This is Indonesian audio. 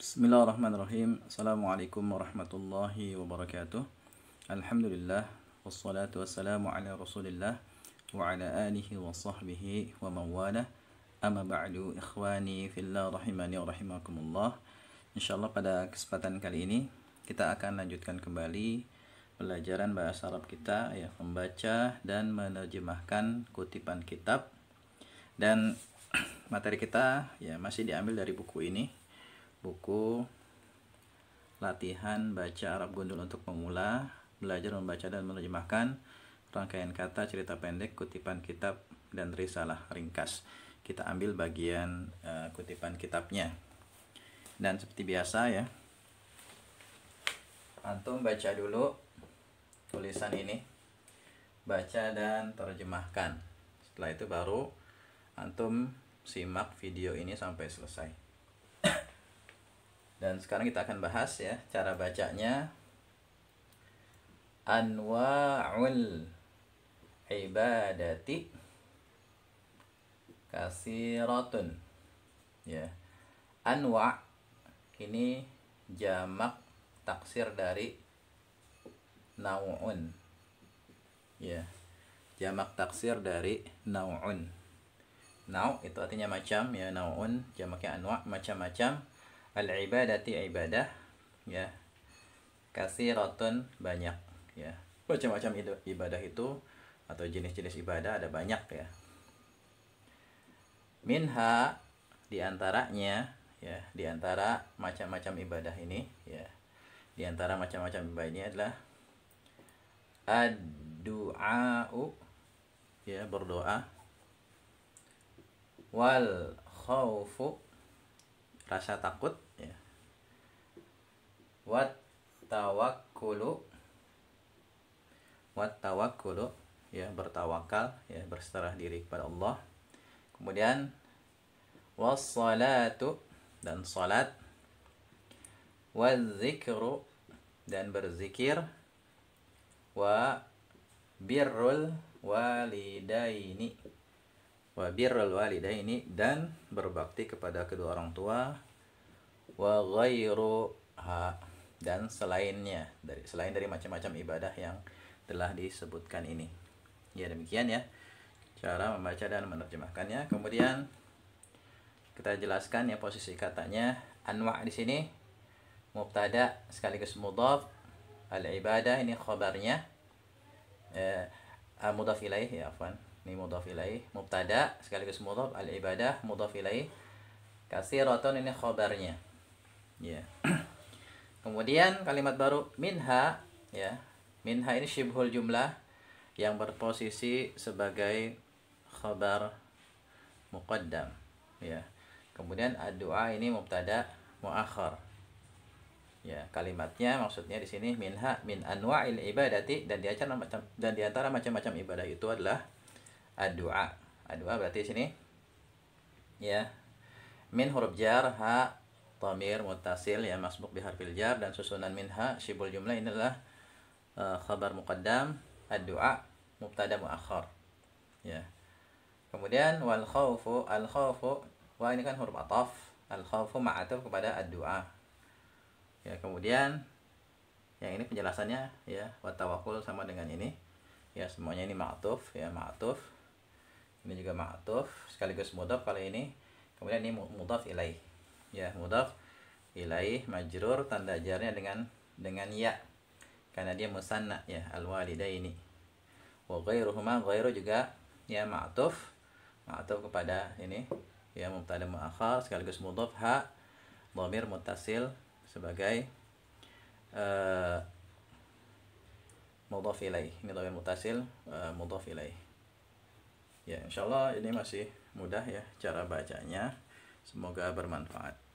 Bismillahirrahmanirrahim. Assalamualaikum warahmatullahi wabarakatuh. Alhamdulillah wassalatu wassalamu ala Rasulillah wa ala alihi wa sahbihi wa mawalah. Amma ba'du ikhwani fillah rahimani wa rahimakumullah. Insyaallah pada kesempatan kali ini kita akan lanjutkan kembali pelajaran bahasa Arab kita ya membaca dan menerjemahkan kutipan kitab dan materi kita ya masih diambil dari buku ini buku latihan baca Arab Gundul untuk pemula, belajar membaca dan menerjemahkan rangkaian kata, cerita pendek, kutipan kitab dan risalah ringkas. Kita ambil bagian uh, kutipan kitabnya. Dan seperti biasa ya. Antum baca dulu tulisan ini. Baca dan terjemahkan. Setelah itu baru antum simak video ini sampai selesai dan sekarang kita akan bahas ya cara bacanya anwa'ul ibadati kasiratun ya anwa ini jamak taksir dari nau'un ya jamak taksir dari nau'un nau itu artinya macam ya nau'un jamaknya anwa macam-macam al ibadati ibadah ya kasih roton banyak ya macam-macam ibadah itu atau jenis-jenis ibadah ada banyak ya minha diantaranya ya diantara macam-macam ibadah ini ya diantara macam-macam ibadah ini adalah ad ya berdoa wal khawfu rasa takut ya wat tawakkulu wat tawakkulu ya bertawakal ya berserah diri kepada Allah kemudian wassalatu dan salat wazikru dan berzikir wa birrul walidaini wa birrul ini dan berbakti kepada kedua orang tua wa ghairuha dan selainnya dari selain dari macam-macam ibadah yang telah disebutkan ini. Ya demikian ya cara membaca dan menerjemahkannya. Kemudian kita jelaskan ya posisi katanya anwa di sini mubtada sekaligus mudhaf al ibadah ini khabarnya eh, mudhaf ilaih ya afwan ini mudhaf ilaih mubtada sekaligus mudhaf al ibadah mudhaf ilaih kasiratun ini khobarnya ya kemudian kalimat baru minha ya minha ini syibhul jumlah yang berposisi sebagai khobar muqaddam ya kemudian addu'a ini mubtada muakhar ya kalimatnya maksudnya di sini minha min anwa'il ibadati dan di macam dan di antara macam-macam ibadah itu adalah adua adua berarti sini ya min huruf jar ha tamir mutasil ya masbuk bi harfil jar dan susunan min ha syibul jumlah inilah uh, khabar muqaddam adua mubtada muakhar ya kemudian wal khawfu al khawfu wah ini kan huruf ataf al khawfu ma'atuf kepada adua ya kemudian yang ini penjelasannya ya watawakul sama dengan ini ya semuanya ini ma'atuf ya ma'atuf ini juga ma'tuf sekaligus mudhaf kali ini kemudian ini mudhaf ilaih ya mudhaf ilaih majrur tanda jarnya dengan dengan ya karena dia musanna ya al walidaini wa ghairuhuma ghairu juga ya ma'tuf ma'tuf kepada ini ya mubtada muakhar sekaligus mudhaf ha dhamir muttasil sebagai uh, mudhaf ilaih ini dhamir muttasil uh, mudhaf ilaih ya insya Allah ini masih mudah ya cara bacanya semoga bermanfaat